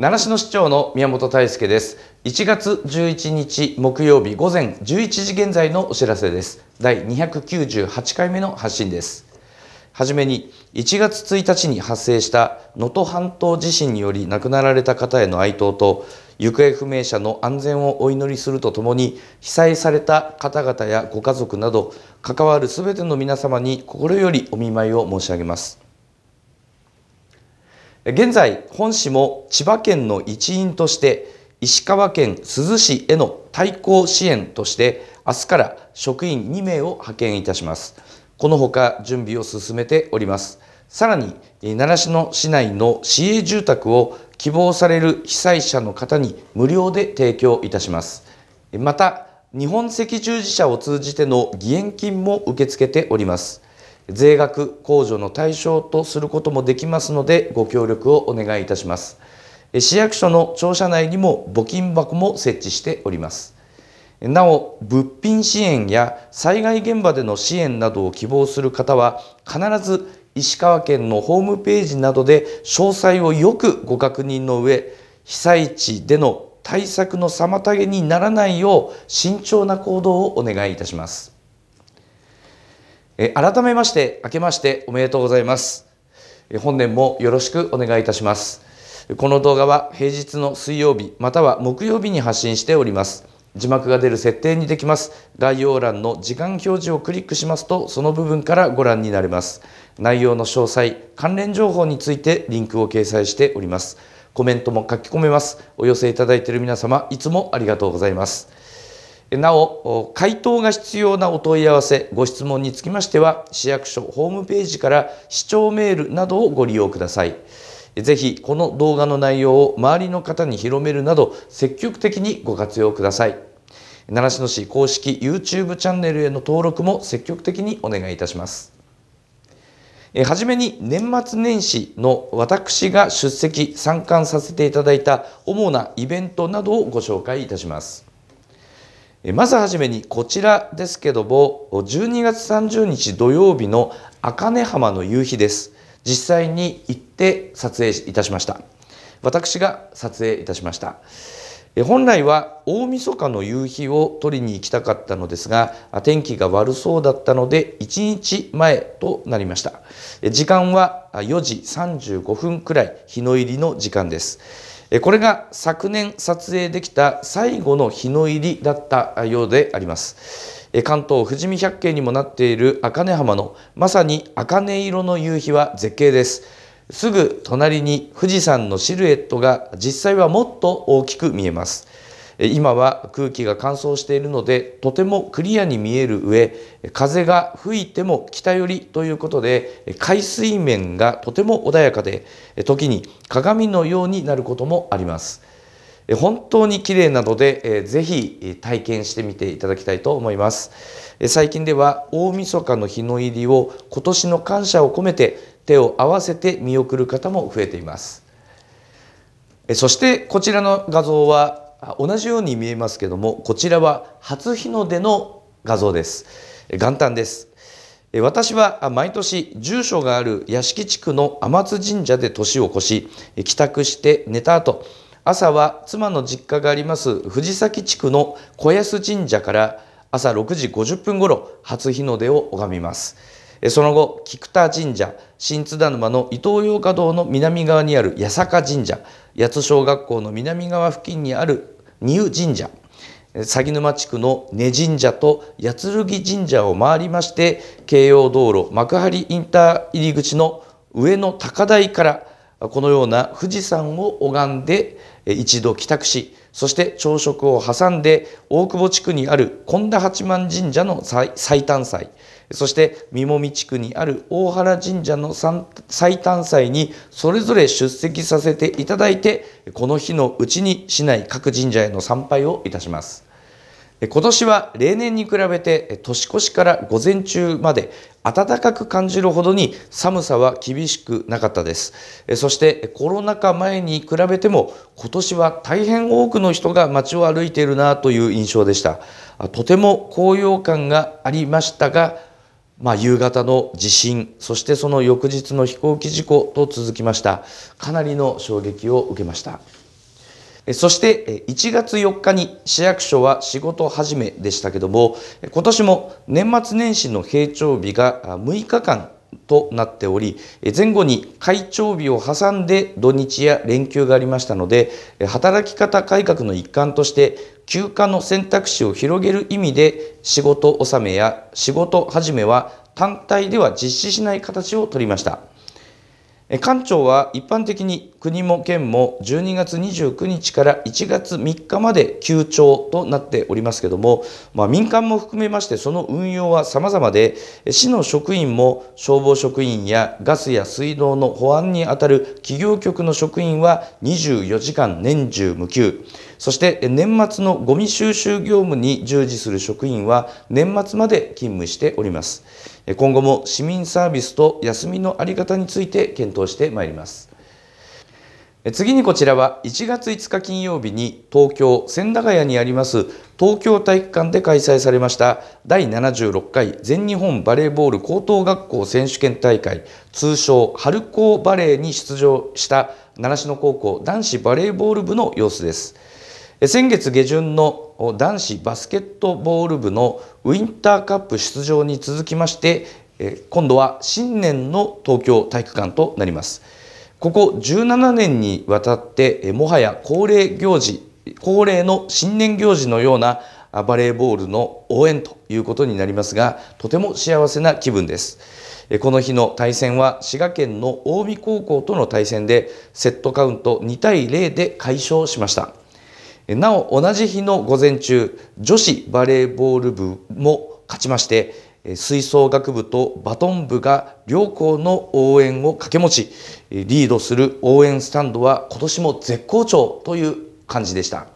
習志野市長の宮本泰輔です1月11日木曜日午前11時現在のお知らせです第298回目の発信ですはじめに1月1日に発生した能登半島地震により亡くなられた方への哀悼と行方不明者の安全をお祈りするとともに被災された方々やご家族など関わるすべての皆様に心よりお見舞いを申し上げます現在本市も千葉県の一員として石川県珠洲市への対抗支援として明日から職員2名を派遣いたしますこのほか準備を進めておりますさらに習志野市内の市営住宅を希望される被災者の方に無料で提供いたしますまた日本赤十字社を通じての義援金も受け付けております税額控除の対象とすることもできますのでご協力をお願いいたします市役所の庁舎内にも募金箱も設置しておりますなお物品支援や災害現場での支援などを希望する方は必ず石川県のホームページなどで詳細をよくご確認の上被災地での対策の妨げにならないよう慎重な行動をお願いいたします。え改めまして明けましておめでとうございます本年もよろしくお願いいたしますこの動画は平日の水曜日または木曜日に発信しております字幕が出る設定にできます概要欄の時間表示をクリックしますとその部分からご覧になれます内容の詳細関連情報についてリンクを掲載しておりますコメントも書き込めますお寄せいただいている皆様いつもありがとうございますなお、回答が必要なお問い合わせ、ご質問につきましては、市役所ホームページから視聴メールなどをご利用ください。ぜひ、この動画の内容を周りの方に広めるなど、積極的にご活用ください。習志野市公式 YouTube チャンネルへの登録も積極的にお願いいたします。えはじめに年末年始の私が出席参観させていただいた主なイベントなどをご紹介いたします。まずはじめにこちらですけども12月30日土曜日の赤根浜の夕日です実際に行って撮影いたしました私が撮影いたしました本来は大晦日の夕日を撮りに行きたかったのですが天気が悪そうだったので1日前となりました時間は4時35分くらい日の入りの時間ですこれが昨年撮影できた最後の日の入りだったようであります関東富士見百景にもなっている茜浜のまさに茜色の夕日は絶景ですすぐ隣に富士山のシルエットが実際はもっと大きく見えます今は空気が乾燥しているのでとてもクリアに見える上風が吹いても北寄りということで海水面がとても穏やかで時に鏡のようになることもあります本当に綺麗なのでぜひ体験してみていただきたいと思います最近では大晦日の日の入りを今年の感謝を込めて手を合わせて見送る方も増えていますそしてこちらの画像は同じように見えますけどもこちらは初日の出の画像です元旦です私は毎年住所がある屋敷地区の天津神社で年を越し帰宅して寝た後朝は妻の実家があります藤崎地区の小安神社から朝6時50分ごろ初日の出を拝みますその後菊田神社新津田沼の伊東洋華堂の南側にある八坂神社八津小学校の南側付近にある仁湯神社鷺沼地区の根神社と八剣神社を回りまして京葉道路幕張インター入り口の上の高台からこのような富士山を拝んで一度帰宅しそして朝食を挟んで大久保地区にある本田八幡神社の最短祭そして三もみ地区にある大原神社の最短祭にそれぞれ出席させていただいてこの日のうちに市内各神社への参拝をいたします今年は例年に比べて年越しから午前中まで暖かく感じるほどに寒さは厳しくなかったですそしてコロナ禍前に比べても今年は大変多くの人が街を歩いているなという印象でしたとても高揚感がありましたがまあ、夕方の地震そしてその翌日の飛行機事故と続きましたかなりの衝撃を受けましたそして1月4日に市役所は仕事始めでしたけども今年も年末年始の閉庁日が6日間となっており前後に会長日を挟んで土日や連休がありましたので働き方改革の一環として休暇の選択肢を広げる意味で仕事納めや仕事始めは単体では実施しない形をとりました。官庁は一般的に国も県も12月29日から1月3日まで休庁となっておりますけども、まあ、民間も含めましてその運用は様々で市の職員も消防職員やガスや水道の保安にあたる企業局の職員は24時間年中無休そして年末のゴミ収集業務に従事する職員は年末まで勤務しております今後も市民サービスと休みのあり方について検討してまいります次にこちらは1月5日金曜日に東京千駄ヶ谷にあります東京体育館で開催されました第76回全日本バレーボール高等学校選手権大会通称春高バレーに出場した習志野高校男子バレーボール部の様子です。先月下旬の男子バスケットボール部のウインターカップ出場に続きまして今度は新年の東京体育館となりますここ17年にわたってもはや恒例行事恒例の新年行事のようなバレーボールの応援ということになりますがとても幸せな気分ですこの日の対戦は滋賀県の近江高校との対戦でセットカウント2対0で快勝しましたなお同じ日の午前中女子バレーボール部も勝ちまして吹奏楽部とバトン部が両校の応援を掛け持ちリードする応援スタンドは今年も絶好調という感じでした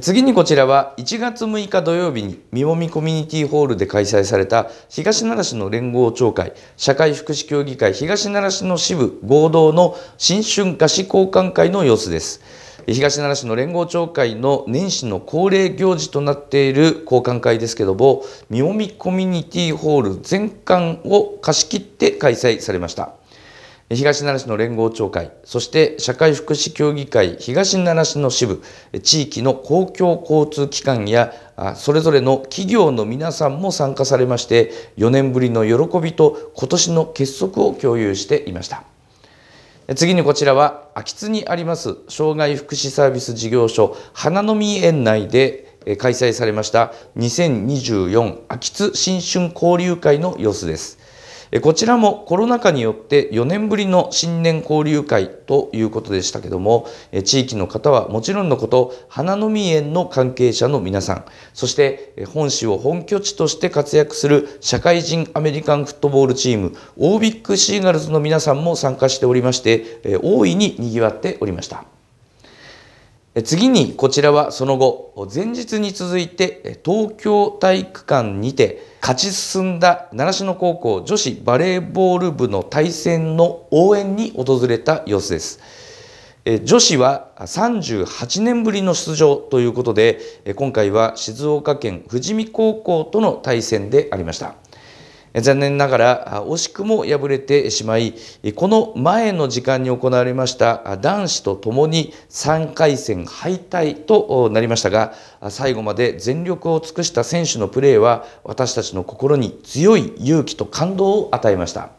次にこちらは1月6日土曜日にみもみコミュニティホールで開催された東奈良市の連合町会社会福祉協議会東奈良市の支部合同の新春菓子交換会の様子です東奈良市の連合町会の年始の恒例行事となっている交換会ですけどもみおみコミュニティホール全館を貸し切って開催されました東奈良市の連合町会そして社会福祉協議会東奈良市の支部地域の公共交通機関やそれぞれの企業の皆さんも参加されまして4年ぶりの喜びと今年の結束を共有していました。次にこちらは秋津にあります障害福祉サービス事業所花の実園内で開催されました2024秋津新春交流会の様子ですこちらもコロナ禍によって4年ぶりの新年交流会ということでしたけども地域の方はもちろんのこと花のみ園の関係者の皆さんそして本市を本拠地として活躍する社会人アメリカンフットボールチームオービックシーガルズの皆さんも参加しておりまして大いににぎわっておりました。次にこちらはその後前日に続いて東京体育館にて勝ち進んだ習志野高校女子バレーボール部の対戦の応援に訪れた様子です。女子は38年ぶりの出場ということで今回は静岡県富士見高校との対戦でありました。残念ながら惜しくも敗れてしまいこの前の時間に行われました男子とともに3回戦敗退となりましたが最後まで全力を尽くした選手のプレーは私たちの心に強い勇気と感動を与えました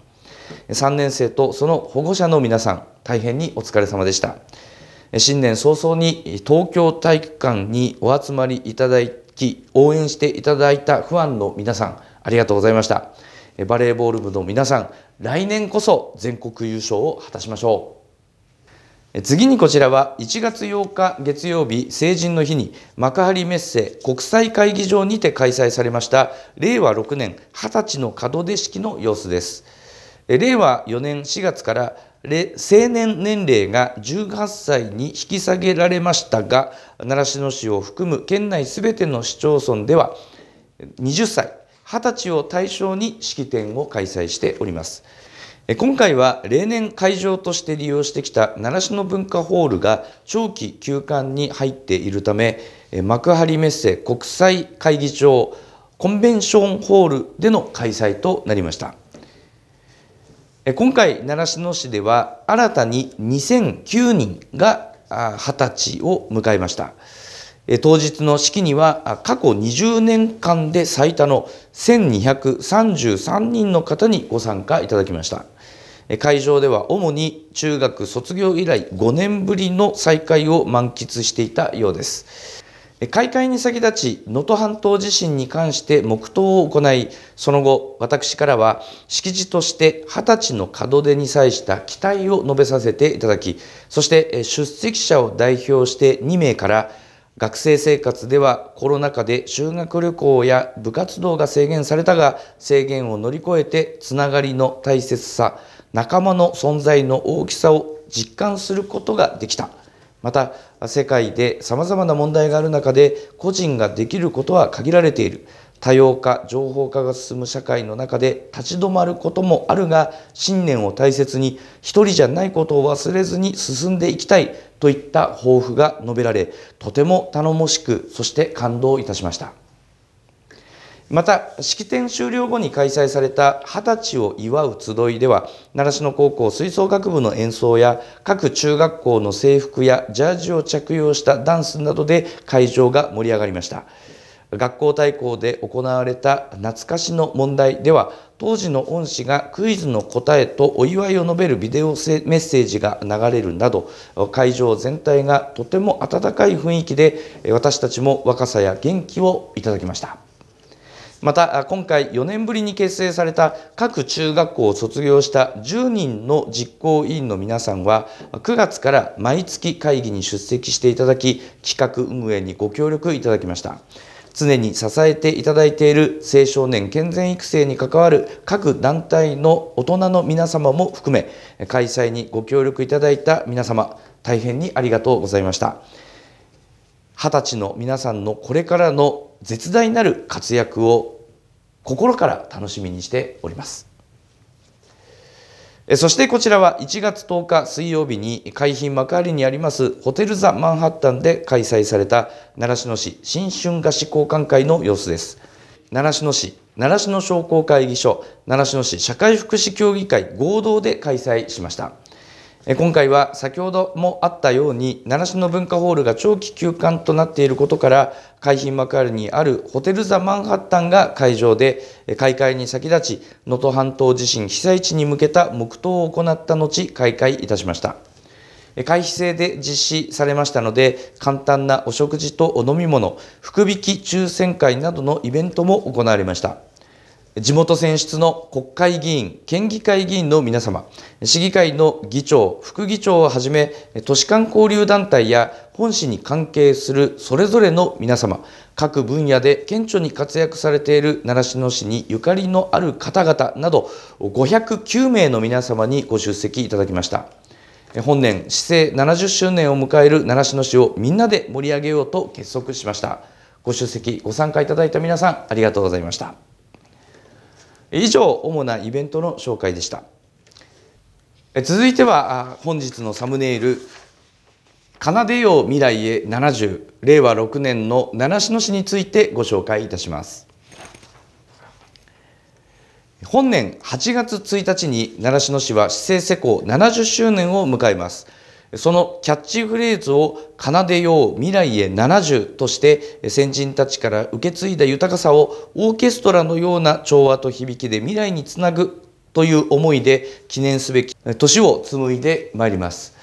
3年生とその保護者の皆さん大変にお疲れ様でした新年早々に東京体育館にお集まりいただき応援していただいたファンの皆さんありがとうございました。バレーボール部の皆さん、来年こそ全国優勝を果たしましょう。次にこちらは1月8日月曜日成人の日に幕張メッセ国際会議場にて開催されました令和6年20歳の門出式の様子です令和4年4月から成年年齢が18歳に引き下げられましたが習志野市を含む県内すべての市町村では20歳20歳を対象に式典を開催しております。今回は例年会場として利用してきた習志野文化ホールが長期休館に入っているため幕張メッセ国際会議場コンベンションホールでの開催となりました今回習志野市では新たに2009人が20歳を迎えました当日の式には過去20年間で最多の1233人の方にご参加いただきました会場では主に中学卒業以来5年ぶりの再会を満喫していたようです開会に先立ち能登半島地震に関して黙祷を行いその後私からは敷地として二十歳の門出に際した期待を述べさせていただきそして出席者を代表して2名から「学生生活ではコロナ禍で修学旅行や部活動が制限されたが制限を乗り越えてつながりの大切さ仲間の存在の大きさを実感することができたまた世界でさまざまな問題がある中で個人ができることは限られている多様化情報化が進む社会の中で立ち止まることもあるが信念を大切に一人じゃないことを忘れずに進んでいきたいといった抱負が述べられとても頼もしくそして感動いたしましたまた式典終了後に開催された二十歳を祝う集いでは習志野高校吹奏楽部の演奏や各中学校の制服やジャージを着用したダンスなどで会場が盛り上がりました。学校対抗で行われた懐かしの問題では当時の恩師がクイズの答えとお祝いを述べるビデオメッセージが流れるなど会場全体がとても温かい雰囲気で私たちも若さや元気をいただきました。また今回4年ぶりに結成された各中学校を卒業した10人の実行委員の皆さんは9月から毎月会議に出席していただき企画運営にご協力いただきました常に支えていただいている青少年健全育成に関わる各団体の大人の皆様も含め開催にご協力いただいた皆様大変にありがとうございました20歳の皆さんのこれからの絶大なる活躍を心から楽しみにしておりますそしてこちらは1月10日水曜日に海浜幕張にありますホテル・ザ・マンハッタンで開催された習志野市新春菓子交換会の様子です。習志野市、習志野商工会議所、習志野市社会福祉協議会合同で開催しました。今回は先ほどもあったように習志野文化ホールが長期休館となっていることから海浜幕張にあるホテル・ザ・マンハッタンが会場で開会に先立ち能登半島地震被災地に向けた黙祷を行った後開会いたしました会費制で実施されましたので簡単なお食事とお飲み物福引き抽選会などのイベントも行われました地元選出の国会議員、県議会議員の皆様、市議会の議長、副議長をはじめ、都市間交流団体や本市に関係するそれぞれの皆様、各分野で顕著に活躍されている習志野市にゆかりのある方々など、509名の皆様にご出席いただきました。本年、市政70周年を迎える習志野市をみんなで盛り上げようと結束しました。ご出席、ご参加いただいた皆さん、ありがとうございました。以上主なイベントの紹介でした続いては本日のサムネイル「奏でよう未来へ70令和6年の習志野市」についてご紹介いたします本年8月1日に習志野市は市政施行70周年を迎えますそのキャッチフレーズを「奏でよう未来へ70」として先人たちから受け継いだ豊かさをオーケストラのような調和と響きで未来につなぐという思いで記念すべき年を紡いでまいります。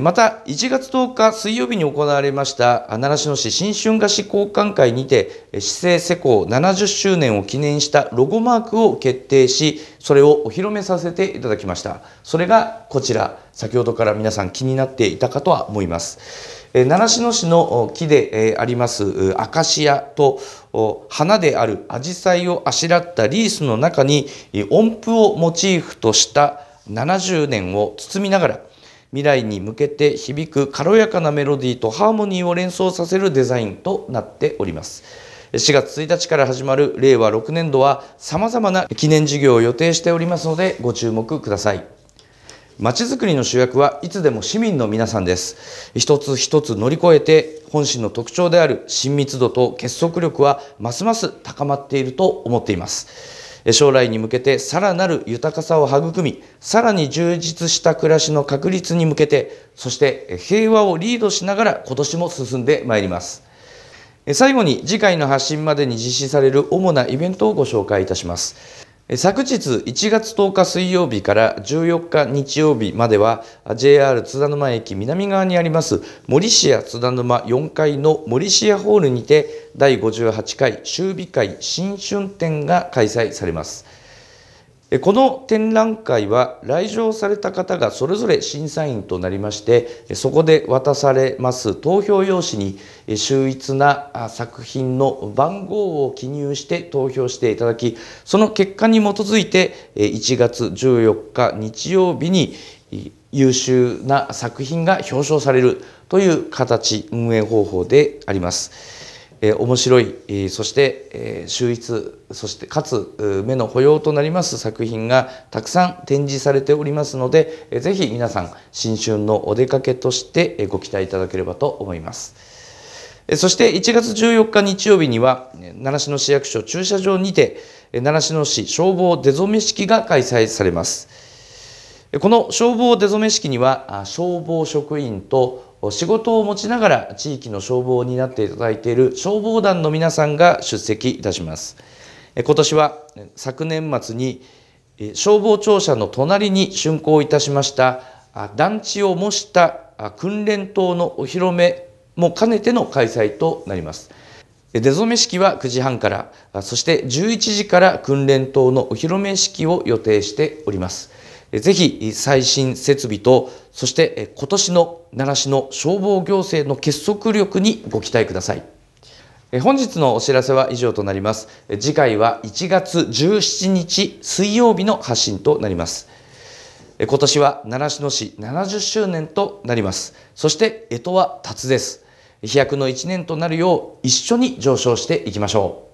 また1月10日水曜日に行われました習志野市新春菓子交換会にて市政施行70周年を記念したロゴマークを決定しそれをお披露目させていただきましたそれがこちら先ほどから皆さん気になっていたかとは思います習志野市の木でありますアカシアと花であるアジサイをあしらったリースの中に音符をモチーフとした70年を包みながら未来に向けて響く軽やかなメロディーとハーモニーを連想させるデザインとなっております4月1日から始まる令和6年度は様々な記念事業を予定しておりますのでご注目くださいまちづくりの主役はいつでも市民の皆さんです一つ一つ乗り越えて本心の特徴である親密度と結束力はますます高まっていると思っています将来に向けてさらなる豊かさを育み、さらに充実した暮らしの確立に向けて、そして平和をリードしながら今年も進んでまいります。最後に次回の発信までに実施される主なイベントをご紹介いたします。昨日1月10日水曜日から14日日曜日までは JR 津田沼駅南側にあります森市ア津田沼4階の森シアホールにて第58回修美会新春展が開催されます。この展覧会は来場された方がそれぞれ審査員となりましてそこで渡されます投票用紙に秀逸な作品の番号を記入して投票していただきその結果に基づいて1月14日日曜日に優秀な作品が表彰されるという形運営方法であります。え面白い、えそして、え秀逸そしてかつ目の保養となります作品がたくさん展示されておりますので、えー、ぜひ皆さん新春のお出かけとしてご期待いただければと思います。そして1月14日日曜日には習志野市役所駐車場にて習志野市消防出初め式が開催されます。この消防出初め式には消防職員と仕事を持ちながら地域の消防になっていただいている消防団の皆さんが出席いたします。今年は昨年末に消防庁舎の隣に竣工いたしました団地を模した訓練棟のお披露目も兼ねての開催となります。出初め式は9時半からそして11時から訓練棟のお披露目式を予定しております。ぜひ最新設備とそして今年の奈良市の消防行政の結束力にご期待ください本日のお知らせは以上となります次回は1月17日水曜日の発信となります今年は奈良市の市70周年となりますそして江戸は達です飛躍の1年となるよう一緒に上昇していきましょう